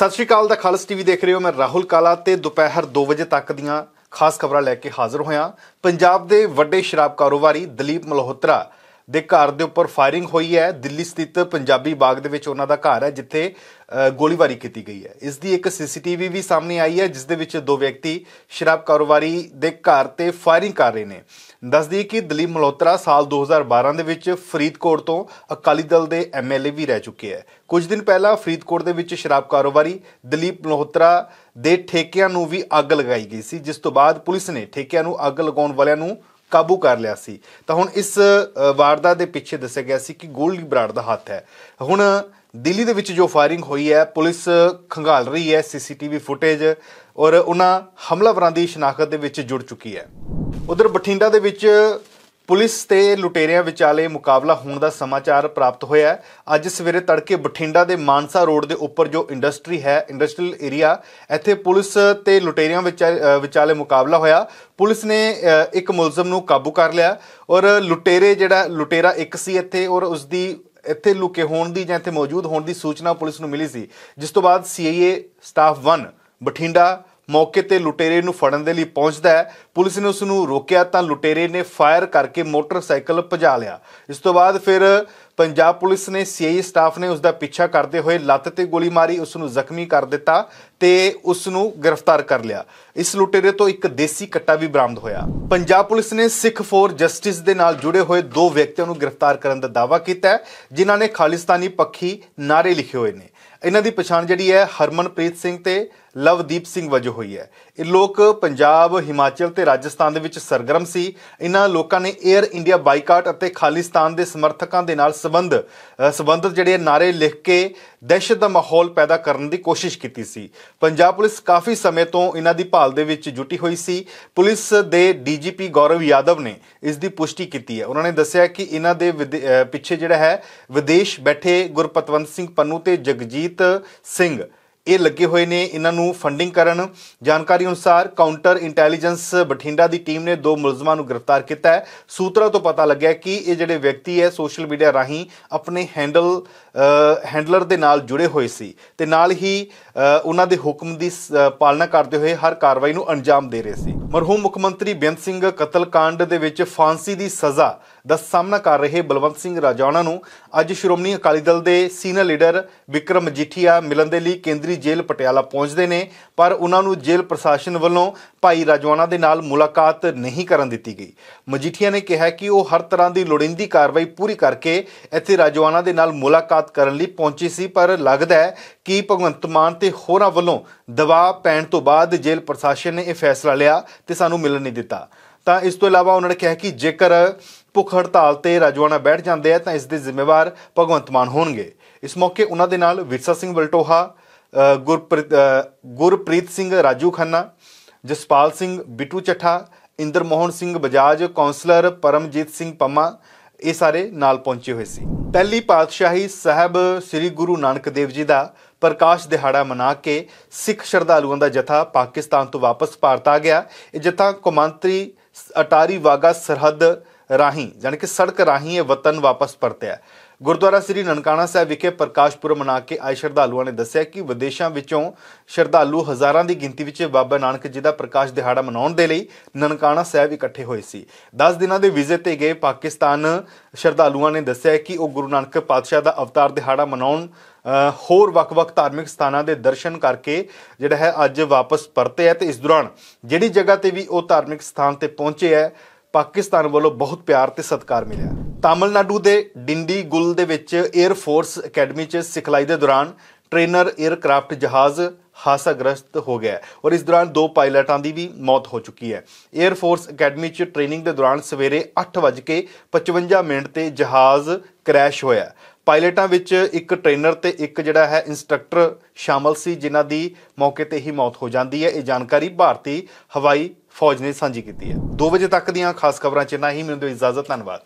ਸਤਿ ਸ਼੍ਰੀ ਅਕਾਲ ਦਾ ਖਾਲਸ ਟੀਵੀ ਦੇਖ ਰਹੇ ਹੋ ਮੈਂ ਰਾਹੁਲ ਕਾਲਾ ਤੇ ਦੁਪਹਿਰ 2 ਵਜੇ ਤੱਕ ਦੀਆਂ ਖਾਸ ਖਬਰਾਂ ਲੈ ਕੇ ਹਾਜ਼ਰ ਹੋਇਆ ਪੰਜਾਬ ਦੇ ਵੱਡੇ ਸ਼ਰਾਬ ਕਾਰੋਬਾਰੀ ਦਲੀਪ ਮਲਹੋਤਰਾ ਦੇ ਘਰ ਦੇ ਉੱਪਰ ਫਾਇਰਿੰਗ ਹੋਈ ਹੈ ਦਿੱਲੀ ਸਥਿਤ ਪੰਜਾਬੀ ਬਾਗ ਦੇ ਵਿੱਚ ਉਹਨਾਂ ਦਾ ਘਰ ਹੈ ਜਿੱਥੇ ਗੋਲੀਬਾਰੀ ਕੀਤੀ ਗਈ ਹੈ ਇਸ ਦੀ ਇੱਕ ਸੀਸੀਟੀਵੀ ਵੀ ਸਾਹਮਣੇ ਆਈ ਹੈ ਜਿਸ ਦੇ ਵਿੱਚ ਦੋ ਵਿਅਕਤੀ ਸ਼ਰਾਬ ਕਾਰੋਬਾਰੀ ਦੇ ਘਰ ਤੇ ਫਾਇਰਿੰਗ ਕਰ ਰਹੇ ਨੇ ਦੱਸਦੀ ਕਿ ਦਲੀਪ ਮਲੋਤਰਾ ਸਾਲ 2012 ਦੇ ਵਿੱਚ ਫਰੀਦਕੋਟ ਤੋਂ ਅਕਾਲੀ ਦਲ ਦੇ ਐਮਐਲਏ ਵੀ ਰਹਿ ਚੁੱਕੇ ਹੈ ਕੁਝ ਦਿਨ ਪਹਿਲਾਂ ਫਰੀਦਕੋਟ ਦੇ ਵਿੱਚ ਸ਼ਰਾਬ ਕਾਰੋਬਾਰੀ ਦਲੀਪ ਮਲੋਤਰਾ ਦੇ ਠੇਕਿਆਂ ਨੂੰ ਵੀ ਅੱਗ ਲਗਾਈ ਗਈ ਸੀ ਜਿਸ ਤੋਂ ਬਾਅਦ ਪੁਲਿਸ ਨੇ ਠੇਕਿਆਂ ਨੂੰ ਅੱਗ ਲਗਾਉਣ ਵਾਲਿਆਂ ਨੂੰ ਕਾਬੂ ਕਰ ਲਿਆ ਸੀ ਤਾਂ ਹੁਣ ਇਸ ਵਾਰਦਾ ਦੇ ਪਿੱਛੇ ਦੱਸਿਆ ਗਿਆ ਸੀ ਕਿ ਗੋਲਡੀ ਬਰਾੜ ਦਾ ਹੱਥ ਹੈ ਹੁਣ ਦਿੱਲੀ ਦੇ ਵਿੱਚ ਜੋ ਫਾਇਰਿੰਗ ਹੋਈ ਹੈ ਪੁਲਿਸ ਖੰਗਾਲ ਰਹੀ ਹੈ ਸੀਸੀਟੀਵੀ ਫੁਟੇਜ ਔਰ ਉਹਨਾਂ ਹਮਲਾਵਰਾਂ ਦੀ ਸ਼ਨਾਖਤ ਦੇ ਵਿੱਚ ਜੁੜ ਚੁੱਕੀ ਹੈ ਉਧਰ ਬਠਿੰਡਾ ਦੇ ਵਿੱਚ ਪੁਲਿਸ ਤੇ ਲੁਟੇਰਿਆਂ ਵਿਚਾਲੇ ਮੁਕਾਬਲਾ ਹੋਣ ਦਾ ਸਮਾਚਾਰ ਪ੍ਰਾਪਤ ਹੋਇਆ ਅੱਜ ਸਵੇਰੇ ਤੜਕੇ ਬਠਿੰਡਾ ਦੇ ਮਾਨਸਾ ਰੋਡ ਦੇ ਉੱਪਰ ਜੋ ਇੰਡਸਟਰੀ ਹੈ ਇੰਡਸਟਰੀਅਲ ਏਰੀਆ ਇੱਥੇ ਪੁਲਿਸ ਤੇ ਲੁਟੇਰਿਆਂ ਵਿਚਾਲੇ ਮੁਕਾਬਲਾ ਹੋਇਆ ਪੁਲਿਸ ਨੇ ਇੱਕ ਮੁਲਜ਼ਮ ਨੂੰ ਕਾਬੂ ਕਰ ਲਿਆ ਔਰ ਲੁਟੇਰੇ ਜਿਹੜਾ ਲੁਟੇਰਾ ਇੱਕ ਸੀ ਇੱਥੇ ਔਰ ਉਸ ਦੀ ਇੱਥੇ ਲੁਕੇ ਹੋਣ ਦੀ ਜਾਂ ਇੱਥੇ ਮੌਜੂਦ ਹੋਣ ਦੀ ਸੂਚਨਾ ਪੁਲਿਸ ਨੂੰ ਮਿਲੀ ਸੀ ਜਿਸ ਤੋਂ ਬਾਅਦ ਸੀਆਈਏ ਸਟਾਫ 1 ਬਠਿੰਡਾ ਮੌਕੇ ਤੇ ਲੁਟੇਰੇ ਨੂੰ ਫੜਨ ਦੇ ਲਈ ਪਹੁੰਚਦਾ ਹੈ ਪੁਲਿਸ ਨੇ ਉਸ ਨੂੰ ਰੋਕਿਆ ਤਾਂ ਲੁਟੇਰੇ ਨੇ ਫਾਇਰ ਕਰਕੇ ਮੋਟਰਸਾਈਕਲ ਭਜਾ ਲਿਆ ਇਸ ਤੋਂ ਬਾਅਦ ਫਿਰ ਪੰਜਾਬ ਪੁਲਿਸ ਨੇ ਸੀਆਈ ਸਟਾਫ ਨੇ ਉਸ ਦਾ ਪਿੱਛਾ ਕਰਦੇ ਹੋਏ ਲੱਤ ਤੇ ਗੋਲੀ ਮਾਰੀ ਉਸ ਨੂੰ ਜ਼ਖਮੀ ਕਰ ਦਿੱਤਾ ਤੇ ਉਸ ਨੂੰ ਗ੍ਰਿਫਤਾਰ ਕਰ ਲਿਆ ਇਸ ਲੁਟੇਰੇ ਤੋਂ ਇੱਕ ਦੇਸੀ ਕੱਟਾ ਵੀ ਬਰਾਮਦ ਹੋਇਆ ਪੰਜਾਬ ਪੁਲਿਸ ਨੇ ਸਿੱਖ ਫੋਰ ਜਸਟਿਸ ਦੇ ਨਾਲ ਜੁੜੇ ਹੋਏ ਦੋ ਵਿਅਕਤੀਆਂ ਨੂੰ ਗ੍ਰਿਫਤਾਰ ਕਰਨ ਦਾ ਦਾਅਵਾ ਕੀਤਾ ਜਿਨ੍ਹਾਂ ਨੇ ਖਾਲਿਸਤਾਨੀ ਪੱਖੀ ਨਾਰੇ ਲਿਖੇ ਹੋਏ ਨੇ ਇਹਨਾਂ ਦੀ ਪਛਾਣ ਜਿਹੜੀ ਹੈ ਹਰਮਨਪ੍ਰੀਤ ਸਿੰਘ ਤੇ ਲਵਦੀਪ ਸਿੰਘ ਵਜੋਂ ਹੋਈ ਹੈ ਇਹ ਲੋਕ ਪੰਜਾਬ ਹਿਮਾਚਲ ਤੇ ਰਾਜਸਥਾਨ ਦੇ ਵਿੱਚ ਸਰਗਰਮ ਸੀ ਇਹਨਾਂ ਲੋਕਾਂ ਨੇ 에ਅਰ ਇੰਡੀਆ ਬਾਈਕਾਟ ਅਤੇ ਖਾਲਿਸਤਾਨ ਦੇ ਸਮਰਥਕਾਂ ਦੇ ਨਾਲ ਸੰਬੰਧ ਸੰਬੰਧਿਤ ਜਿਹੜੇ ਨਾਰੇ ਲਿਖ ਕੇ ਦਹਿਸ਼ਤ ਦਾ ਮਾਹੌਲ ਪੈਦਾ ਕਰਨ ਦੀ ਕੋਸ਼ਿਸ਼ ਕੀਤੀ ਸੀ ਪੰਜਾਬ ਪੁਲਿਸ ਕਾਫੀ ਸਮੇਂ ਤੋਂ ਇਹਨਾਂ ਦੀ ਭਾਲ ਦੇ ਵਿੱਚ ਜੁਟੀ ਹੋਈ ਸੀ ਪੁਲਿਸ ਦੇ ਡੀਜੀਪੀ ਗੌਰਵ ਯਾਦਵ ਨੇ ਇਸ ਦੀ ਪੁਸ਼ਟੀ ਕੀਤੀ ਹੈ ਉਹਨਾਂ ਨੇ ਦੱਸਿਆ ਕਿ ਇਹਨਾਂ ਦੇ ਪਿੱਛੇ ਜਿਹੜਾ ਹੈ ਵਿਦੇਸ਼ ਬੈਠੇ ਗੁਰਪਤਵੰਤ ਸਿੰਘ ਪੰਨੂ ਤੇ ਜਗਜੀਤ ਸਿੰਘ ਇਹ ਲੱਗੇ ਹੋਏ ਨੇ ਇਹਨਾਂ ਨੂੰ ਫੰਡਿੰਗ ਕਰਨ ਜਾਣਕਾਰੀ ਅਨੁਸਾਰ ਕਾਊਂਟਰ ਇੰਟੈਲੀਜੈਂਸ ਬਠਿੰਡਾ ਦੀ ਟੀਮ ਨੇ ਦੋ ਮੁਲਜ਼ਮਾਂ ਨੂੰ ਗ੍ਰਿਫਤਾਰ ਕੀਤਾ ਹੈ ਸੂਤਰਾਂ ਤੋਂ ਪਤਾ ਲੱਗਿਆ ਕਿ ਇਹ ਜਿਹੜੇ ਵਿਅਕਤੀ ਹੈ ਸੋਸ਼ਲ ਮੀਡੀਆ ਰਾਹੀਂ ਆਪਣੇ ਹੈਂਡਲ ਹੈਂਡਲਰ ਦੇ ਨਾਲ ਜੁੜੇ ਹੋਏ ਸੀ ਤੇ ਨਾਲ ਹੀ ਉਹਨਾਂ ਦੇ ਹੁਕਮ ਦੀ ਪਾਲਣਾ ਕਰਦੇ ਹੋਏ ਹਰ ਕਾਰਵਾਈ ਨੂੰ ਅੰਜਾਮ ਦੇ ਰਹੇ ਸੀ ਮਰਹੂਮ ਮੁੱਖ ਮੰਤਰੀ ਬਿੰਦ ਸਿੰਘ ਕਤਲ ਕਾਂਡ ਦੇ ਵਿੱਚ ਫਾਂਸੀ ਦੀ ਸਜ਼ਾ ਦਾ ਸਾਹਮਣਾ ਕਰ ਰਹੇ ਬਲਵੰਤ ਸਿੰਘ ਰਾਜੌਣਾ ਨੂੰ ਅੱਜ ਸ਼੍ਰੋਮਣੀ ਅਕਾਲੀ ਦਲ ਦੇ ਸੀਨੀਅਰ ਲੀਡਰ ਵਿਕਰਮ ਜੀਠੀਆ ਮਿਲਣ ਦੇ ਲਈ ਕੇਂਦਰੀ ਕੇਂਦਰੀ ਜੇਲ੍ਹ ਪਟਿਆਲਾ ਪਹੁੰਚਦੇ ਨੇ ਪਰ ਉਹਨਾਂ ਨੂੰ ਜੇਲ੍ਹ ਪ੍ਰਸ਼ਾਸਨ ਵੱਲੋਂ ਭਾਈ ਰਾਜਵਾਨਾ ਦੇ ਨਾਲ ਮੁਲਾਕਾਤ ਨਹੀਂ ਕਰਨ ਦਿੱਤੀ ਗਈ ਮਜੀਠੀਆ ਨੇ ਕਿਹਾ ਕਿ ਉਹ ਹਰ ਤਰ੍ਹਾਂ ਦੀ ਲੋੜੀਂਦੀ ਕਾਰਵਾਈ ਪੂਰੀ ਕਰਕੇ ਇੱਥੇ ਰਾਜਵਾਨਾ ਦੇ ਨਾਲ ਮੁਲਾਕਾਤ ਕਰਨ ਲਈ ਪਹੁੰਚੀ ਸੀ ਪਰ ਲੱਗਦਾ ਹੈ ਕਿ ਭਗਵੰਤ ਮਾਨ ਤੇ ਹੋਰਾਂ ਵੱਲੋਂ ਦਬਾਅ ਪੈਣ ਤੋਂ ਬਾਅਦ ਜੇਲ੍ਹ ਪ੍ਰਸ਼ਾਸਨ ਨੇ ਇਹ ਫੈਸਲਾ ਲਿਆ ਤੇ ਸਾਨੂੰ ਮਿਲਣ ਨਹੀਂ ਦਿੱਤਾ ਤਾਂ ਇਸ ਤੋਂ ਇਲਾਵਾ ਉਹਨਾਂ ਨੇ ਕਿਹਾ ਕਿ ਜੇਕਰ ਭੁੱਖ ਹੜਤਾਲ ਤੇ ਰਾਜਵਾਨਾ ਬੈਠ ਜਾਂਦੇ ਆ ਤਾਂ ਇਸ ਦੇ ਜ਼ਿੰਮੇਵਾਰ ਭਗਵੰਤ ਮਾਨ ਹੋਣਗੇ ਇਸ ਮੌਕੇ ਉਹਨਾਂ ਦੇ ਨਾਲ ਵਿਰਸਾ ਸਿੰਘ ਬਲਟੋਹਾ ਗੁਰਪ੍ਰੀਤ ਗੁਰਪ੍ਰੀਤ ਸਿੰਘ ਰਾਜੂ ਖੰਨਾ ਜਸਪਾਲ ਸਿੰਘ ਬਿੱਟੂ ਚੱਠਾ ਇੰਦਰ ਮੋਹਨ ਸਿੰਘ ਬਜਾਜ ਕਾਉਂਸਲਰ ਪਰਮਜੀਤ ਸਿੰਘ ਪੰਮਾ ਇਹ ਸਾਰੇ ਨਾਲ ਪਹੁੰਚੇ ਹੋਏ ਸੀ ਪਹਿਲੀ ਪਾਤਸ਼ਾਹੀ ਸਾਹਿਬ ਸ੍ਰੀ ਗੁਰੂ ਨਾਨਕ ਦੇਵ ਜੀ ਦਾ ਪ੍ਰਕਾਸ਼ ਦਿਹਾੜਾ ਮਨਾ ਕੇ ਸਿੱਖ ਸ਼ਰਧਾਲੂਆਂ ਦਾ ਜਥਾ ਪਾਕਿਸਤਾਨ ਤੋਂ ਵਾਪਸ ਭਾਰਤ ਆ ਗਿਆ ਇਹ ਜਥਾ ਕੁਮੰਤਰੀ ਅਟਾਰੀ ਵਾਗਾ ਸਰਹੱਦ ਰਾਹੀਂ ਯਾਨੀ ਕਿ ਸੜਕ ਰਾਹੀਂ ਇਹ ਵਤਨ ਵਾਪਸ ਪਰਤਿਆ ਗੁਰਦੁਆਰਾ ਸ੍ਰੀ ਨਨਕਾਣਾ ਸਾਹਿਬ ਵਿਖੇ ਪ੍ਰਕਾਸ਼ ਪੁਰਬ ਮਨਾ ਕੇ ਆਏ ਸ਼ਰਧਾਲੂਆਂ ਨੇ ਦੱਸਿਆ ਕਿ ਵਿਦੇਸ਼ਾਂ ਵਿੱਚੋਂ ਸ਼ਰਧਾਲੂ ਹਜ਼ਾਰਾਂ ਦੀ ਗਿਣਤੀ ਵਿੱਚ ਬਾਬਾ ਨਾਨਕ ਜੀ ਦਾ ਪ੍ਰਕਾਸ਼ ਦਿਹਾੜਾ ਮਨਾਉਣ ਦੇ ਲਈ ਨਨਕਾਣਾ ਸਾਹਿਬ ਇਕੱਠੇ ਹੋਏ ਸੀ 10 ਦਿਨਾਂ ਦੇ ਵੀਜ਼ੇ ਤੇ ਗਏ ਪਾਕਿਸਤਾਨ ਸ਼ਰਧਾਲੂਆਂ ਨੇ ਦੱਸਿਆ ਕਿ ਉਹ ਗੁਰੂ ਨਾਨਕ ਪਾਤਸ਼ਾਹ ਦਾ ਅਵਤਾਰ ਦਿਹਾੜਾ ਮਨਾਉਣ ਹੋਰ ਵੱਖ-ਵੱਖ ਧਾਰਮਿਕ ਸਥਾਨਾਂ ਦੇ ਦਰਸ਼ਨ ਕਰਕੇ ਜਿਹੜਾ ਹੈ ਅੱਜ ਵਾਪਸ ਪਰਤੇ ਹੈ ਤੇ ਇਸ ਦੌਰਾਨ ਜਿਹੜੀ ਜਗ੍ਹਾ ਤੇ ਵੀ ਉਹ ਧਾਰਮਿਕ ਸਥਾਨ ਤੇ ਪਹੁੰਚੇ ਹੈ ਪਾਕਿਸਤਾਨ ਵੱਲੋਂ ਬਹੁਤ ਪਿਆਰ ਤੇ ਸਤਿਕਾਰ ਮਿਲਿਆ ਤਾਮਿਲਨਾਡੂ ਦੇ ਡਿੰਡੀਗੁਲ ਦੇ ਵਿੱਚ 에ਅਰ ਫੋਰਸ ਅਕੈਡਮੀ 'ਚ ਸਿਖਲਾਈ ਦੇ ਦੌਰਾਨ ਟ੍ਰੇਨਰ 에ਅਰਕ੍ਰਾਫਟ ਜਹਾਜ਼ ਹਾਸਾਗ੍ਰਸਤ ਹੋ ਗਿਆ ਔਰ ਇਸ ਦੌਰਾਨ ਦੋ ਪਾਇਲਟਾਂ ਦੀ ਵੀ ਮੌਤ ਹੋ ਚੁੱਕੀ ਹੈ 에ਅਰ ਫੋਰਸ ਅਕੈਡਮੀ 'ਚ ਟ੍ਰੇਨਿੰਗ ਦੇ ਦੌਰਾਨ ਸਵੇਰੇ 8:55 ਮਿੰਟ ਤੇ ਜਹਾਜ਼ ਕ੍ਰੈਸ਼ ਹੋਇਆ ਪਾਇਲਟਾਂ ਵਿੱਚ ਇੱਕ ਟ੍ਰੇਨਰ ਤੇ ਇੱਕ ਜਿਹੜਾ ਹੈ ਇਨਸਟ੍ਰਕਟਰ ਸ਼ਾਮਲ ਸੀ ਜਿਨ੍ਹਾਂ ਦੀ ਮੌਕੇ ਤੇ ਹੀ ਮੌਤ ਹੋ ਜਾਂਦੀ ਹੈ ਇਹ ਜਾਣਕਾਰੀ ਭਾਰਤੀ ਹਵਾਈ ਫੌਜ ਨੇ ਸਾਂਝੀ ਕੀਤੀ ਹੈ 2 ਵਜੇ ਤੱਕ ਦੀਆਂ ਖਾਸ ਖਬਰਾਂ 'ਚ ਨਾ ਹੀ ਮੈਨੂੰ ਦਿਓ ਇਜਾਜ਼ਤ ਧੰਨਵਾਦ